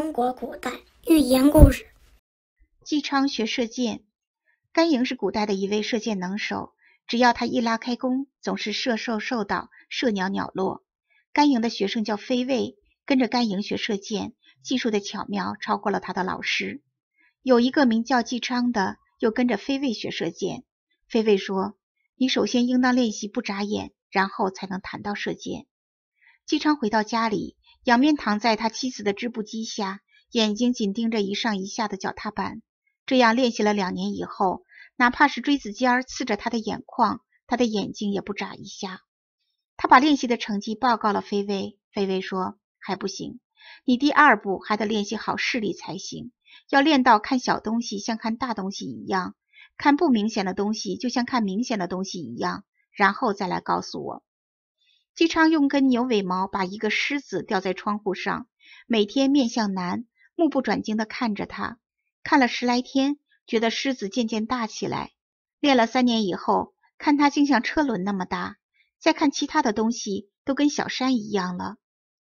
中国古代寓言故事：纪昌学射箭。甘莹是古代的一位射箭能手，只要他一拉开弓，总是射兽兽倒，射鸟鸟落。甘莹的学生叫飞卫，跟着甘莹学射箭，技术的巧妙超过了他的老师。有一个名叫纪昌的，又跟着飞卫学射箭。飞卫说：“你首先应当练习不眨眼，然后才能谈到射箭。”纪昌回到家里。仰面躺在他妻子的织布机下，眼睛紧盯着一上一下的脚踏板。这样练习了两年以后，哪怕是锥子尖刺着他的眼眶，他的眼睛也不眨一下。他把练习的成绩报告了菲薇，菲薇说：“还不行，你第二步还得练习好视力才行。要练到看小东西像看大东西一样，看不明显的东西就像看明显的东西一样，然后再来告诉我。”姬昌用根牛尾毛把一个狮子吊在窗户上，每天面向南，目不转睛地看着它，看了十来天，觉得狮子渐渐大起来。练了三年以后，看它竟像车轮那么大，再看其他的东西都跟小山一样了。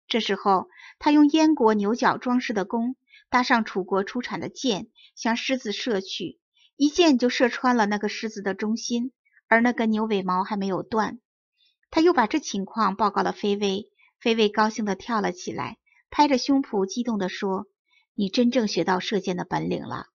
这时候，他用燕国牛角装饰的弓搭上楚国出产的箭，向狮子射去，一箭就射穿了那个狮子的中心，而那根牛尾毛还没有断。他又把这情况报告了飞卫，飞卫高兴地跳了起来，拍着胸脯，激动地说：“你真正学到射箭的本领了。”